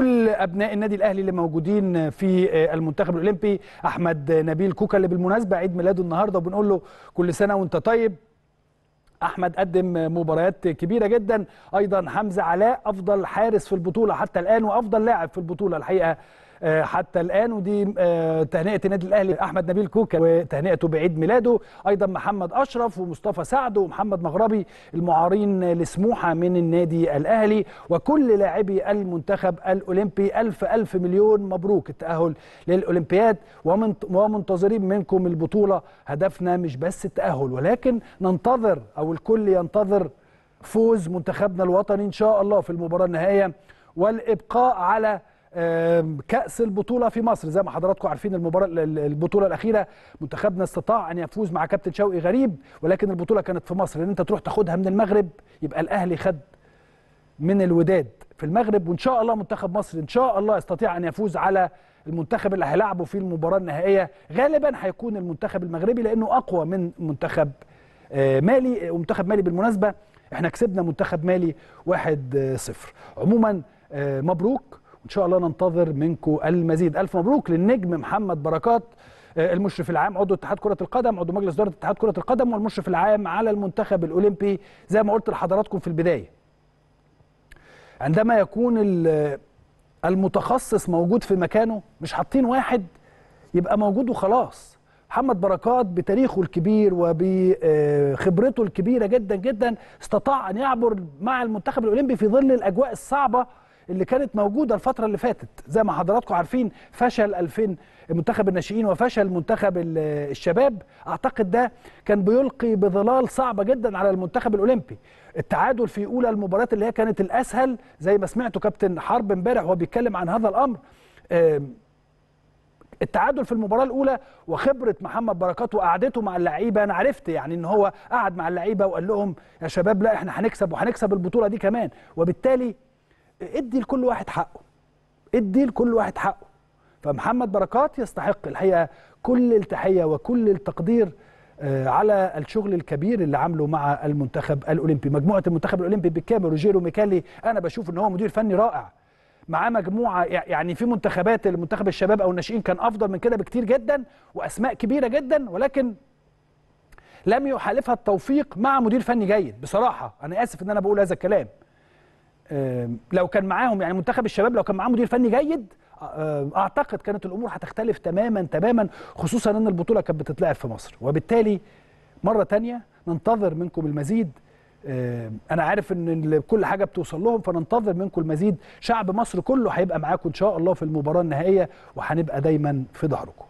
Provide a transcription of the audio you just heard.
كل ابناء النادي الاهلي اللي موجودين في آه، المنتخب الاولمبي احمد نبيل كوكا اللي بالمناسبه عيد ميلاده النهارده وبنقول له كل سنه وانت طيب احمد قدم مباريات كبيره جدا ايضا حمزه علاء افضل حارس في البطوله حتى الان وافضل لاعب في البطوله الحقيقه آه، حتى الان ودي آه، تهنئه النادي الاهلي احمد نبيل كوكا وتهنئته بعيد ميلاده ايضا محمد اشرف ومصطفى سعد ومحمد مغربي المعارين لسموحه من النادي الاهلي وكل لاعبي المنتخب الاولمبي الف الف مليون مبروك التاهل للاولمبياد ومنتظرين منكم البطوله هدفنا مش بس التاهل ولكن ننتظر او الكل ينتظر فوز منتخبنا الوطني ان شاء الله في المباراه النهائيه والابقاء على كأس البطولة في مصر زي ما حضراتكم عارفين المباراة البطولة الأخيرة منتخبنا استطاع أن يفوز مع كابتن شوقي غريب ولكن البطولة كانت في مصر لأن أنت تروح تاخدها من المغرب يبقى الأهلي خد من الوداد في المغرب وإن شاء الله منتخب مصر إن شاء الله يستطيع أن يفوز على المنتخب اللي هيلعبه في المباراة النهائية غالبا هيكون المنتخب المغربي لأنه أقوى من منتخب آه، مالي ومنتخب آه، مالي بالمناسبة احنا كسبنا منتخب مالي 1-0 عموما آه، مبروك وان شاء الله ننتظر منكم المزيد الف مبروك للنجم محمد بركات آه، المشرف العام عضو اتحاد كرة القدم عضو مجلس إدارة اتحاد كرة القدم والمشرف العام على المنتخب الأولمبي زي ما قلت لحضراتكم في البداية عندما يكون المتخصص موجود في مكانه مش حاطين واحد يبقى موجود وخلاص محمد بركات بتاريخه الكبير وبخبرته آه، الكبيرة جدا جدا استطاع أن يعبر مع المنتخب الأولمبي في ظل الأجواء الصعبة اللي كانت موجوده الفتره اللي فاتت زي ما حضراتكم عارفين فشل 2000 منتخب الناشئين وفشل منتخب الشباب اعتقد ده كان بيلقي بظلال صعبه جدا على المنتخب الاولمبي التعادل في اولى المباريات اللي هي كانت الاسهل زي ما سمعته كابتن حرب امبارح وهو بيتكلم عن هذا الامر التعادل في المباراه الاولى وخبره محمد بركات وقعدته مع اللعيبه انا عرفت يعني ان هو قعد مع اللعيبه وقال لهم يا شباب لا احنا هنكسب وهنكسب البطوله دي كمان وبالتالي ادي لكل واحد حقه ادي لكل واحد حقه فمحمد بركات يستحق الحقيقه كل التحيه وكل التقدير آه، على الشغل الكبير اللي عامله مع المنتخب الاولمبي مجموعه المنتخب الاولمبي بالكامل روجيرو ميكالي انا بشوف ان هو مدير فني رائع معاه مجموعه يعني في منتخبات المنتخب الشباب او الناشئين كان افضل من كده بكتير جدا واسماء كبيره جدا ولكن لم يحالفها التوفيق مع مدير فني جيد بصراحه انا اسف ان انا بقول هذا الكلام لو كان معاهم يعني منتخب الشباب لو كان معاه مدير فني جيد اعتقد كانت الامور هتختلف تماما تماما خصوصا ان البطوله كانت بتتلعب في مصر وبالتالي مره ثانيه ننتظر منكم المزيد انا عارف ان كل حاجه بتوصل لهم فننتظر منكم المزيد شعب مصر كله هيبقى معاكم ان شاء الله في المباراه النهائيه وهنبقى دايما في ظهركم